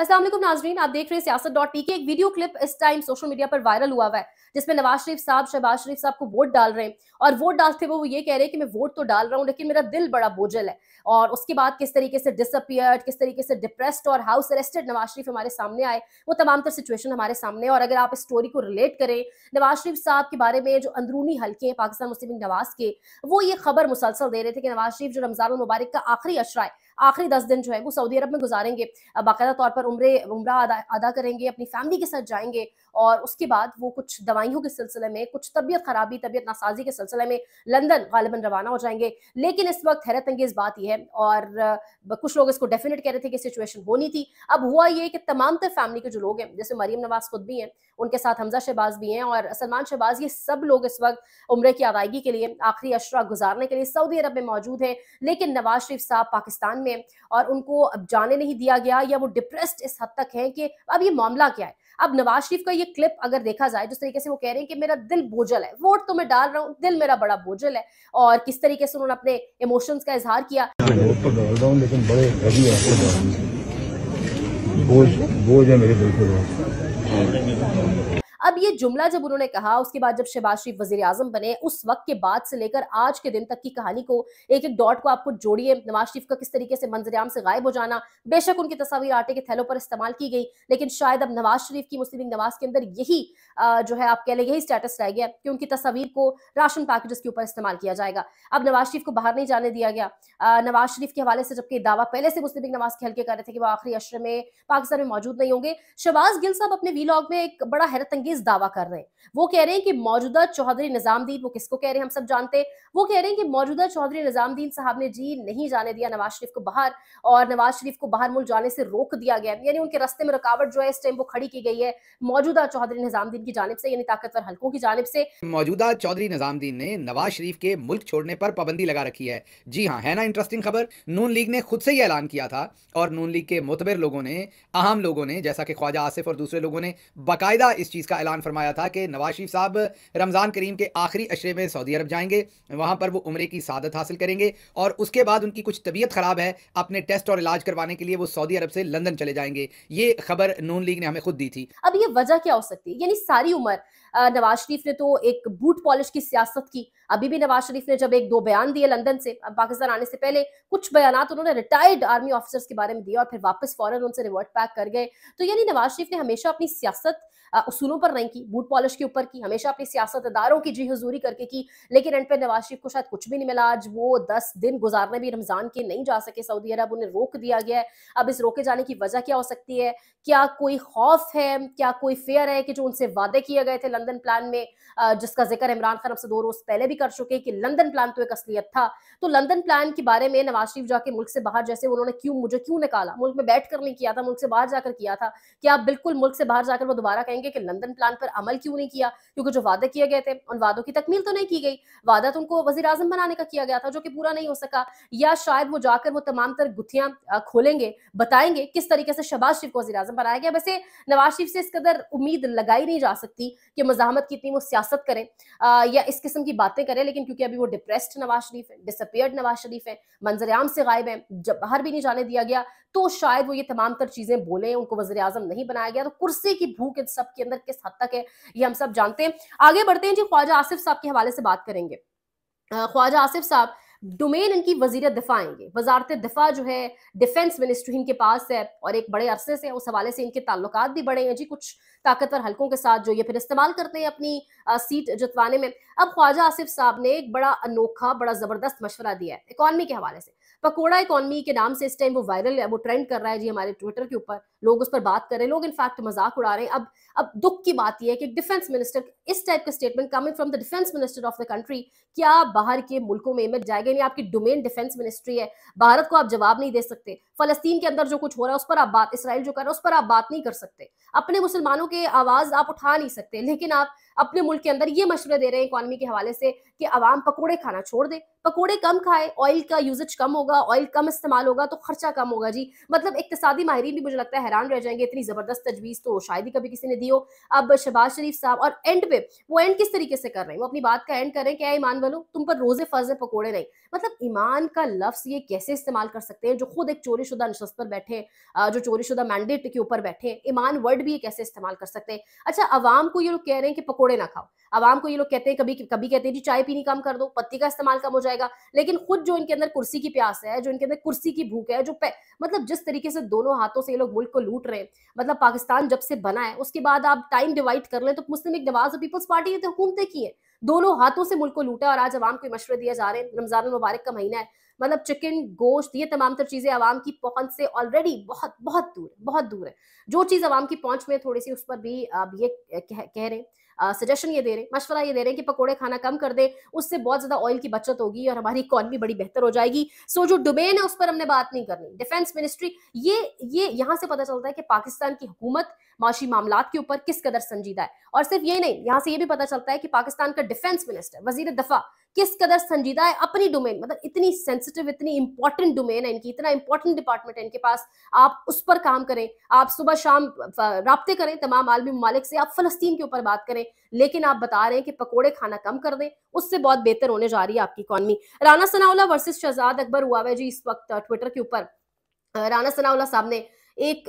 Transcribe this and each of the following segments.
असल नाजरीन आप देख रहे हैं सियासत डॉट टी के एक वीडियो क्लिप इस टाइम सोशल मीडिया पर वायरल हुआ हुआ है जिसमें नवाज शरीफ साहब शहबाज शरीफ साहब को वोट डाल रहे हैं और वोट डालते हुए वो ये कह रहे हैं कि मैं वोट तो डाल रहा हूँ लेकिन मेरा दिल बड़ा बोझल है और उसके बाद किस तरीके से डिसअपियर्ड किस तरीके से डिप्रेस्ड और हाउस अरेस्टेड नवाज शरीफ हमारे सामने आए वो तमाम तर सिचुएशन हमारे सामने और अगर आप इस स्टोरी को रिलेट करें नवाज शरीफ साहब के बारे में जो अंदरूनी हल्के हैं पाकिस्तान मुस्लिम नवाज के वो ये खबर मुसलसल दे रहे थे कि नवाज शरीफ जो रमजान मुबारक का आखिरी अशरा है आखिरी दस दिन जो है वो सऊदी अरब में गुजारेंगे बाकायदा तौर पर उम्र उम्र अदा, करेंगे अपनी फैमिली के साथ जाएंगे और उसके बाद वो कुछ दवाइयों के सिलसिले में कुछ तबीयत खराबी तबीयत नासाजी के सिलसिले में लंदन गालिबा रवाना हो जाएंगे लेकिन इस वक्त हैरत अंगेज बात यह है और कुछ लोग इसको डेफिनेट कह रहे थे कि सिचुएशन होनी थी अब हुआ ये कि तमाम तर तो फैमिली के जो लोग हैं जैसे मरीम नवाज खुद भी हैं उनके साथ हमजा शहबाज भी हैं और सलमान शहबाज ये सब लोग इस वक्त उम्र की अदायगी के लिए आखिरी अशरा गुजारने के लिए सऊदी अरब में मौजूद हैं लेकिन नवाज शरीफ साहब पाकिस्तान में और उनको अब जाने नहीं दिया गया या वो डिप्रेस्ड इस हद तक है कि अब ये मामला क्या है अब नवाज शरीफ का ये क्लिप अगर देखा जाए जिस तरीके से वो कह रहे हैं कि मेरा दिल बोझल है वोट तो मैं डाल रहा हूँ दिल मेरा बड़ा बोझल है और किस तरीके से उन्होंने अपने इमोशंस का इजहार किया तो बोझ बोझ है मेरे दिल को अब ये जुमला जब उन्होंने कहा उसके बाद जब शहबाज शरीफ वजीर आजम बने उस वक्त के बाद से लेकर आज के दिन तक की कहानी को एक एक डॉट को आपको जोड़िए नवाज शरीफ का किस तरीके से मंजरेआम से गायब हो जाना बेशक उनकी तस्वीर आटे के थैलों पर इस्तेमाल की गई लेकिन शायद अब नवाज शरीफ की मुस्लिम नवाज के अंदर यही जो है आप कह लें यही स्टेटस रह गया कि उनकी तस्वीर को राशन पैकेजेस के ऊपर इस्तेमाल किया जाएगा अब नवाज शरीफ को बाहर नहीं जाने दिया गया नवाज शरीफ के हवाले से जबकि दावा पहले से मुस्लिम नवाज के हल्के कर रहे थे कि वो आखिरी अशर में पाकिस्तान में मौजूद नहीं होंगे शहबाज गिल साहब अपने वीलॉग में एक बड़ा हैरत तमीज दावा कर रहे हैं वो कह रहे हैं कि मौजूदा चौधरी निजामदीन वो किसको कह रहे हैं हम सब जानते हैं वो कह रहे हैं कि मौजूदा चौधरी निजामदीन साहब ने जी नहीं जाने दिया नवाज शरीफ को बाहर और नवाज शरीफ को बाहर मुल्क जाने से रोक दिया गया यानी उनके रस्ते में रुकावट जो है इस टाइम वो खड़ी की गई है मौजूदा चौधरी निजामदीन की जानब से यानी ताकतवर हल्कों की जानब से मौजूदा चौधरी निजामदीन ने नवाज शरीफ के मुल्क छोड़ने पर पाबंदी लगा रखी है जी हाँ है ना इंटरेस्टिंग खबर नून लीग ने खुद से ही ऐलान किया था और नून लीग के मुतबिर लोगों ने अहम लोगों ने जैसा कि ख्वाजा आसिफ और दूसरे लोगों ने बाकायदा इस चीज़ का ऐलान फरमाया था कि नवाज शरीफ साहब रमज़ान करीम के आखिरी अशरे में सऊदी अरब जाएंगे वहाँ पर वो उम्र की सादत हासिल करेंगे और उसके बाद उनकी कुछ तबीयत ख़राब है अपने टेस्ट और इलाज करवाने के लिए वो सऊदी अरब से लंदन चले जाएंगे ये खबर नून लीग ने हमें खुद दी थी अब ये वजह क्या हो सकती है यानी सारी उम्र नवाज शरीफ ने तो एक बूट पॉलिश की सियासत की अभी भी नवाज शरीफ ने जब एक दो बयान दिए लंदन से पाकिस्तान आने से पहले कुछ बयान उन्होंने रिटायर्ड आर्मी ऑफिसर्स के बारे में दिए और फिर वापस फॉरन उनसे रिवर्ट पैक कर गए तो यानी नवाज शरीफ ने हमेशा अपनी सियासत उसूलों पर नहीं की बूट पॉलिश के ऊपर की हमेशा अपनी सियासतदारों की जी हजूरी करके की लेकिन एंड पे नवाज शरीफ को शायद कुछ भी नहीं मिला आज वो दस दिन गुजारने भी रमजान के नहीं जा सके सऊदी अरब उन्हें रोक दिया गया है अब इस रोके जाने की वजह क्या हो सकती है क्या कोई खौफ है क्या कोई फेयर है कि जो उनसे वादे किए गए थे लंदन प्लान में जिसका जिक्र इमरान खान अब से दो रोज पहले भी कर चुके कि लंदन प्लान तो एक असलियत था तो लंदन प्लान के बारे में नवाज शरीफ जाके मुल्क से बाहर जैसे उन्होंने क्यों मुझे क्यों निकाला मुल्क में बैठ कर नहीं किया था मुल्क से बाहर जाकर किया था क्या बिल्कुल मुल्क से बाहर जाकर वो दोबारा कहेंगे कि लंदन प्लान प्लान पर अमल क्यों नहीं किया क्योंकि जो वादे किए गए थे उन वादों की तकमील तो नहीं की गई वादा तो उनको वजी अजम बनाने का किया गया था जो कि पूरा नहीं हो सका या शायद वो जाकर वो तमाम तर गुथियां खोलेंगे बताएंगे किस तरीके से शबाज शरीफ को वजी अजम बनाया गया वैसे नवाज शरीफ से इस कदर उम्मीद लगाई नहीं जा सकती कि मजामत की इतनी वो सियासत करें या इस किस्म की बातें करें लेकिन क्योंकि अभी वो डिप्रेस्ड नवाज शरीफ है डिसअपियर्ड नवाज शरीफ है मंजर आम से गायब है जब बाहर भी नहीं जाने दिया गया तो शायद वो ये तमाम तर चीजें बोले उनको वजी अजम नहीं बनाया गया तो कुर्सी की भूख इन सब के अंदर किस हद तक है ये हम सब जानते हैं आगे बढ़ते हैं जी ख्वाजा आसिफ साहब के हवाले से बात करेंगे ख्वाजा आसिफ साहब डोमेन इनकी वजीर दिफा आएंगे वजारत दिफा जो है डिफेंस मिनिस्ट्री इनके पास है और एक बड़े अरसे से उस हवाले से इनके ताल्लुक भी बढ़े हैं जी कुछ ताकतवर हलकों के साथ जो ये फिर इस्तेमाल करते हैं अपनी आ, सीट जतवाने में अब ख्वाजा आसिफ साहब ने एक बड़ा अनोखा बड़ा ज़बरदस्त मशवरा दिया है इकॉनमी के हवाले से पकोड़ा इकॉनमी के नाम से इस टाइम वो वायरल है वो ट्रेंड कर रहा है जी हमारे ट्विटर के ऊपर लोग उस पर बात कर रहे हैं लोग इनफैक्ट मजाक उड़ा रहे हैं अब अब दुख की बात यह है कि डिफेंस मिनिस्टर इस टाइप का statement coming from the defence minister of the country क्या बाहर के मुल्कों में मत जाएगा नहीं आपकी डोमेन डिफेंस मिनिस्ट्री है भारत को आप जवाब नहीं दे सकते फलस्तीन के अंदर जो कुछ हो रहा है उस पर आप बात इसराइल जो कर रहा है उस पर आप बात नहीं कर सकते अपने मुसलमानों के आवाज आप उठा नहीं सकते लेकिन आप अपने मुल्क के अंदर ये मशवरे दे रहे हैं इकॉनमी के हवाले से कि आवाम पकौड़े खाना छोड़ दे पकौड़े कम खाए ऑयल का यूजेज कम होगा ऑयल कम इस्तेमाल होगा तो खर्चा कम होगा जी मतलब इकतदी माहरीन भी मुझे लगता है हैरान रह जाएंगे इतनी जबरदस्त तजवीज़ तो शायद ही कभी किसी ने दियो अब शहबाज शरीफ साहब और एंड पे वो एंड किस तरीके से कर रहे हैं वो अपनी बात का एंड कर रहे हैं क्या ईमान वालों तुम पर रोजे फर्ज है पकौड़े नहीं मतलब ईमान का लफ्स ये कैसे इस्तेमाल कर सकते हैं जो खुद एक चोरी शुदा नशस्त पर बैठे जो चोरी शुदा मैंडेट के ऊपर बैठे हैं ईमान वर्ड भी ये कैसे इस्तेमाल कर सकते हैं अच्छा आवाम को ये लोग कह रहे हैं कि पकौड़े ना खाओ आवाम को ये लोग कहते हैं कभी कभी कहते हैं जी चाय पीनी कम कर दो पत्ती का इस्तेमाल कम हो जाएगा लेकिन खुद जो इनके अंदर कुर्सी की प्यास है जो इनके अंदर कुर्सी की भूख है जो मतलब जिस तरीके से दोनों हाथों से ये लोग मुल्क को लूट रहे हैं मतलब पाकिस्तान जब से बना है उसके बाद बाद आप टाइम डिवाइड कर लें तो मुस्लिम एक नवाज और पीपल्स पार्टी ने हुकूमतें की है दोनों हाथों से मुल्क को लूटा और आज आवाम को मशवरे दिया जा रहे हैं रमजान मुबारक का महीना है मतलब चिकन गोश्त ये तमाम तर चीज़ें आवाम की पहुंच से ऑलरेडी बहुत बहुत दूर बहुत दूर है जो चीज़ आवाम की पहुंच में थोड़ी सी उस पर भी आप ये कह, कह रहे हैं सजेशन ये दे रहे हैं मशवरा ये दे रहे हैं कि पकौड़े खाना कम कर दे उससे बहुत ज्यादा ऑयल की बचत होगी और हमारी इकॉनमी बड़ी बेहतर हो जाएगी सो जो डुबेन है उस पर हमने बात नहीं करनी डिफेंस मिनिस्ट्री ये ये यहाँ से पता चलता है कि पाकिस्तान की हुकूमत माशी मामला के ऊपर किस कदर संजीदा है और सिर्फ ये नहीं यहाँ से ये भी पता चलता है कि पाकिस्तान का डिफेंस मिनिस्टर वजीर दफा किस कदर संजीदा है अपनी डोमेन मतलब इतनी सेंसिटिव इतनी इंपॉर्टेंट डोमेन है इनकी इतना इंपॉर्टेंट डिपार्टमेंट है इनके पास आप उस पर काम करें आप सुबह शाम रबते करें तमाम आलमी ममालिक से आप फलस्तीन के ऊपर बात करें लेकिन आप बता रहे हैं कि पकौड़े खाना कम कर दें उससे बहुत बेहतर होने जा रही है आपकी इकॉनमी राना सनाउला वर्सेज शहजाद अकबर हुआ है जी इस वक्त ट्विटर के ऊपर राना सनाउला साहब ने एक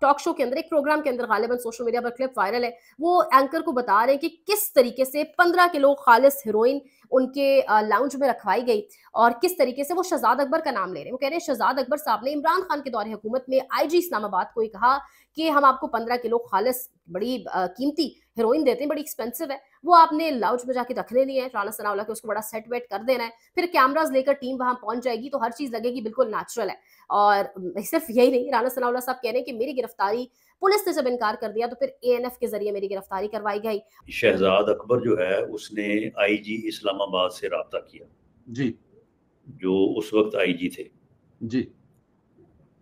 टॉक शो के अंदर एक प्रोग्राम के अंदर गालिबा सोशल मीडिया पर क्लिप वायरल है वो एंकर को बता रहे हैं कि किस तरीके से पंद्रह किलो खालिस हीरोइन उनके लाउंज में रखवाई गई और किस तरीके से वो शहजाद अकबर का नाम ले रहे हैं वो कह रहे हैं शहजाद अकबर साहब ने इमरान खान के दौरे हुकूमत में आईजी इस्लामाबाद को ही कहा कि हम आपको पंद्रह किलो खालिस बड़ी कीमती हीरोइन देते हैं बड़ी एक्सपेंसिव है वो आपने लाउच में जाके रख लेनी है राना सनाउला के उसको बड़ा सेट वेट कर देना है फिर कैमराज लेकर टीम वहां पहुंच जाएगी तो हर चीज लगेगी बिल्कुल नेचुरल है और सिर्फ यही नहीं राना सनाउला साहब कह रहे हैं कि मेरी गिरफ्तारी पुलिस ने जब इनकार कर दिया तो फिर ए के जरिए मेरी गिरफ्तारी करवाई गई शहजाद अकबर जो है उसने आई इस्लामाबाद से रहा किया जी जो उस वक्त आई थे जी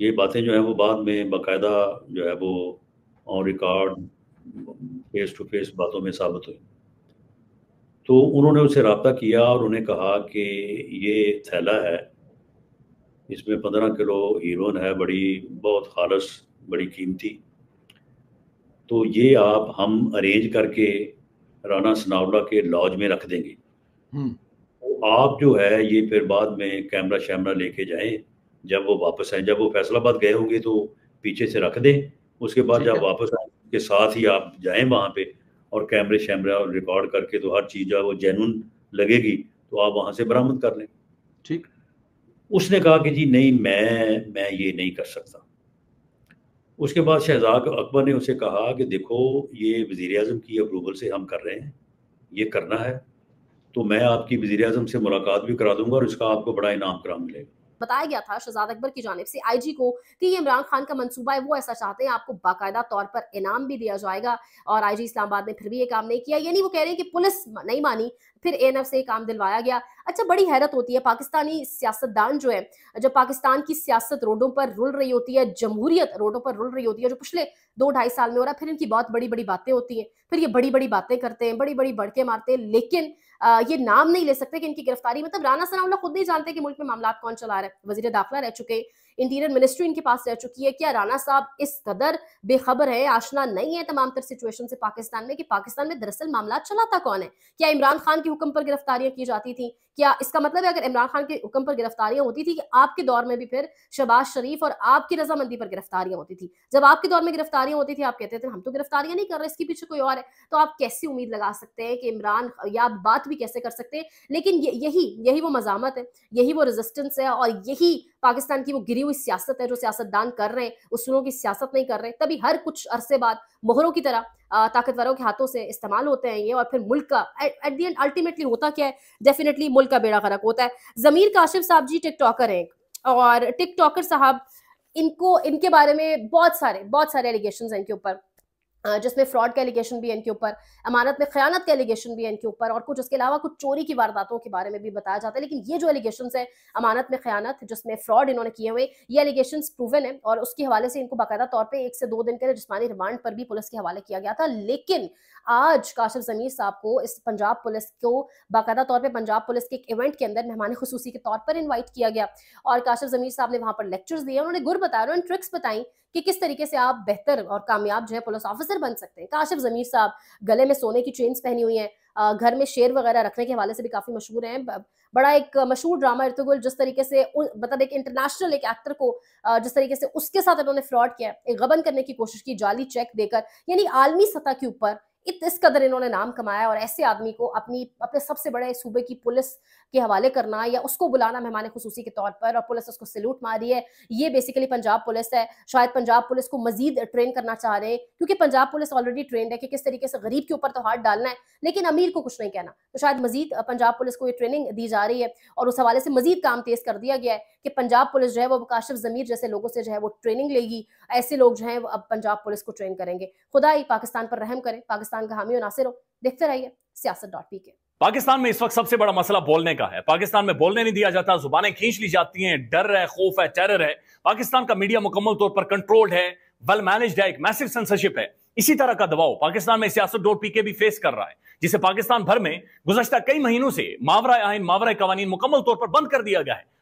ये बातें जो है वो बाद में बाकायदा जो है वो on record face to face बातों में साबित हुई तो उन्होंने उसे रबता किया और उन्हें कहा कि ये थैला है इसमें पंद्रह किलो हीरोन है बड़ी बहुत खालस बड़ी कीमती तो ये आप हम अरेंज करके राना सनावला के लॉज में रख देंगे हम्म। तो आप जो है ये फिर बाद में कैमरा शैमरा लेके जाएं जब वो वापस आए जब वो फैसलाबाद गए होंगे तो पीछे से रख दें उसके बाद जब वापस आए के साथ ही आप जाएं वहाँ पे और कैमरे शैमरा रिकॉर्ड करके तो हर चीज़ जो है वो जेनुन लगेगी तो आप वहाँ से बरामद कर लें ठीक उसने कहा कि जी नहीं मैं मैं ये नहीं कर सकता उसके बाद शहजाद अकबर ने उसे कहा कि देखो ये वजीर अजम की अप्रूवल से हम कर रहे हैं ये करना है तो मैं आपकी वजीर अजम से मुलाकात भी करा दूंगा और इसका आपको बड़ा इनाम कराम मिलेगा बताया गया था शहजाद अकबर की जानब से आईजी को कि ये इमरान खान का मनसूबा है वो ऐसा चाहते हैं आपको बाकायदा तौर पर इनाम भी दिया जाएगा और आईजी इस्लामाबाद ने फिर भी ये काम नहीं किया यानी वो कह रहे हैं कि पुलिस नहीं मानी फिर ए से काम दिलवाया गया अच्छा बड़ी हैरत होती है पाकिस्तानी सियासतदान जो है जब पाकिस्तान की सियासत रोडों पर रुल रही होती है जमहूरियत रोडों पर रुल रही होती है जो पिछले दो ढाई साल में हो रहा है फिर इनकी बहुत बड़ी बड़ी बातें होती हैं फिर ये बड़ी बड़ी बातें करते हैं बड़ी बड़ी बढ़के मारते हैं लेकिन ये नाम नहीं ले सकते कि इनकी गिरफ्तारी मतलब राना सनाउल्ला खुद नहीं जानते कि मुल्क में मामला कौन चला रहा है वजीर दाखिला रह चुके इंटीरियर मिनिस्ट्री इनके पास रह चुकी है क्या राणा साहब इस कदर बेखबर है आशना नहीं है तमाम तर सिचुएशन से पाकिस्तान में कि पाकिस्तान में दरअसल मामला चलाता कौन है क्या इमरान खान के हुक्म पर गिरफ्तारियां की जाती थी क्या इसका मतलब है अगर इमरान खान के हुक्म पर गिरफ्तारियां होती थी कि आपके दौर में भी फिर शबाज शरीफ और आपकी रजामंदी पर गिरफ्तारियां होती थी जब आपके दौर में गिरफ्तारियां होती थी आप कहते थे हम तो गिरफ्तारियां नहीं कर रहे इसके पीछे कोई और है तो आप कैसी उम्मीद लगा सकते हैं कि इमरान या आप बात भी कैसे कर सकते हैं लेकिन यही यही वो मजामत है यही वो रेजिस्टेंस है और यही पाकिस्तान की वो गिरी हुई सियासत है जो सियासतदान कर रहे हैं उसूलों की सियासत नहीं कर रहे तभी हर कुछ अरसे बाद मोहरों की तरह ताकतवरों के हाथों से इस्तेमाल होते हैं ये और फिर मुल्क का एट दी एंड अल्टीमेटली होता क्या है डेफिनेटली मुल्क का बेड़ा गर्क होता है जमीर काशिफ साहब जी टिकटॉकर हैं और टिकटॉकर साहब इनको इनके बारे में बहुत सारे बहुत सारे एलिगेशन हैं इनके ऊपर जिसमें फ्रॉड के एलिगेशन भी है इनके ऊपर अमानत में खयानत के एलिगेशन भी इनके ऊपर और कुछ उसके अलावा कुछ चोरी की वारदातों के बारे में भी बताया जाता है लेकिन ये जो एलिगेशन है अमानत में खयानत जिसमें फ्रॉड इन्होंने किए हुए ये एलिगेशन प्रूवन है और उसके हवाले से इनको बाकायदा तौर पर एक से दो दिन के लिए जिसमानी रिमांड पर भी पुलिस के हवाले किया गया था लेकिन आज काशिफ जमीर साहब को इस पंजाब पुलिस को बाकायदा तौर पर पंजाब पुलिस के एक इवेंट के अंदर मेहमान खसूसी के तौर पर इन्वाइट किया गया और काशिफ जमीर साहब ने वहां पर लेक्चर्स दिए उन्होंने गुर बताया उन्होंने ट्रिक्स बताई कि किस तरीके से आप बेहतर और कामयाब जो है पुलिस ऑफिसर बन सकते हैं काशिफ जमीर साहब गले में सोने की चेन्स पहनी हुई हैं घर में शेर वगैरह रखने के हवाले से भी काफी मशहूर हैं बड़ा एक मशहूर ड्रामा इर्तुगुल जिस तरीके से मतलब एक इंटरनेशनल एक एक्टर को जिस तरीके से उसके साथ इन्होंने फ्रॉड किया एक गबन करने की कोशिश की जाली चेक देकर यानी आलमी सतह के ऊपर इत इस कदर इन्होंने नाम कमाया और ऐसे आदमी को अपनी अपने सबसे बड़े सूबे की पुलिस के हवाले करना या उसको बुलाना मेहमान खसूसी के तौर पर और पुलिस उसको सल्यूट मार रही है ये बेसिकली पंजाब पुलिस है शायद पंजाब पुलिस को मजीद ट्रेन करना चाह रहे हैं क्योंकि पंजाब पुलिस ऑलरेडी ट्रेंड है कि किस तरीके से गरीब के ऊपर तो हाथ डालना है लेकिन अमीर को कुछ नहीं कहना तो शायद मजीद पंजाब पुलिस को ये ट्रेनिंग दी जा रही है और उस हवाले से मजीद काम तेज कर दिया गया है कि पंजाब पुलिस जो है वो काशिफ जमीर जैसे लोगों से जो है वो ट्रेनिंग लेगी ऐसे लोग जो हैं वो अब पंजाब पुलिस को ट्रेन करेंगे खुदा ही पाकिस्तान पर रहम करें पाकिस्तान का हामी नासिर हो देखते रहिए सियासत डॉट पी के पाकिस्तान में इस वक्त सबसे बड़ा मसला बोलने का है पाकिस्तान में बोलने नहीं दिया जाता जुबानें खींच ली जाती हैं डर है खौफ है टेरर है पाकिस्तान का मीडिया मुकम्मल तौर पर कंट्रोल्ड है वेल मैनेज्ड है एक मैसिव सेंसरशिप है इसी तरह का दबाव पाकिस्तान में सियासत पी पीके भी फेस कर रहा है जिसे पाकिस्तान भर में गुजशत कई महीनों से मावरा आइन मावरा कवानीन मुकम्मल तौर पर बंद कर दिया गया है